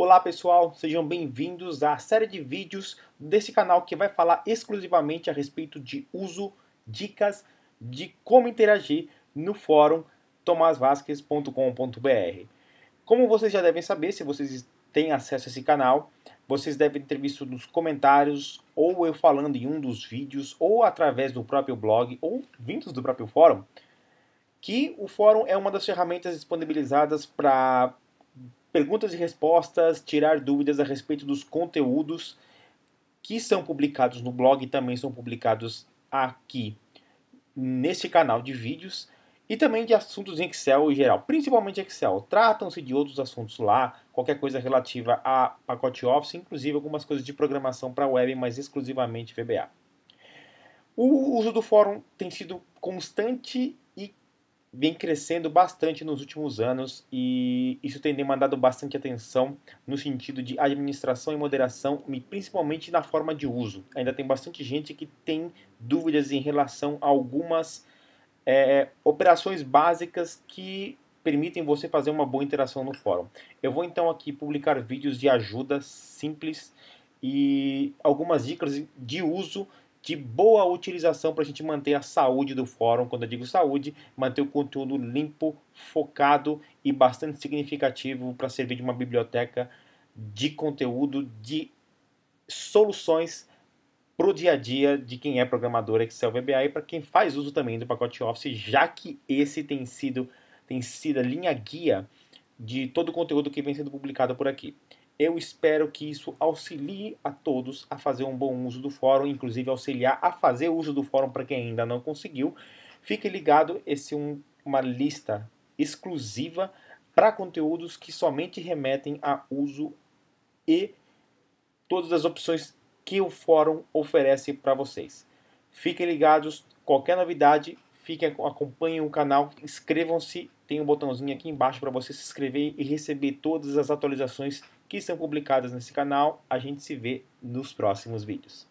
Olá pessoal, sejam bem-vindos à série de vídeos desse canal que vai falar exclusivamente a respeito de uso, dicas de como interagir no fórum tomasvasquez.com.br. Como vocês já devem saber, se vocês têm acesso a esse canal, vocês devem ter visto nos comentários, ou eu falando em um dos vídeos, ou através do próprio blog, ou vindos do próprio fórum, que o fórum é uma das ferramentas disponibilizadas para perguntas e respostas, tirar dúvidas a respeito dos conteúdos que são publicados no blog e também são publicados aqui neste canal de vídeos e também de assuntos em Excel em geral, principalmente Excel. Tratam-se de outros assuntos lá, qualquer coisa relativa a pacote Office, inclusive algumas coisas de programação para web, mas exclusivamente VBA. O uso do fórum tem sido constante vem crescendo bastante nos últimos anos e isso tem demandado bastante atenção no sentido de administração e moderação e principalmente na forma de uso. Ainda tem bastante gente que tem dúvidas em relação a algumas é, operações básicas que permitem você fazer uma boa interação no fórum. Eu vou então aqui publicar vídeos de ajuda simples e algumas dicas de uso de boa utilização para a gente manter a saúde do fórum. Quando eu digo saúde, manter o conteúdo limpo, focado e bastante significativo para servir de uma biblioteca de conteúdo, de soluções para o dia a dia de quem é programador Excel VBA e para quem faz uso também do pacote Office, já que esse tem sido, tem sido a linha guia de todo o conteúdo que vem sendo publicado por aqui. Eu espero que isso auxilie a todos a fazer um bom uso do fórum, inclusive auxiliar a fazer uso do fórum para quem ainda não conseguiu. Fique ligado, esse é um, uma lista exclusiva para conteúdos que somente remetem a uso e todas as opções que o fórum oferece para vocês. Fiquem ligados, qualquer novidade fiquem, acompanhem o canal, inscrevam-se, tem um botãozinho aqui embaixo para você se inscrever e receber todas as atualizações que são publicadas nesse canal. A gente se vê nos próximos vídeos.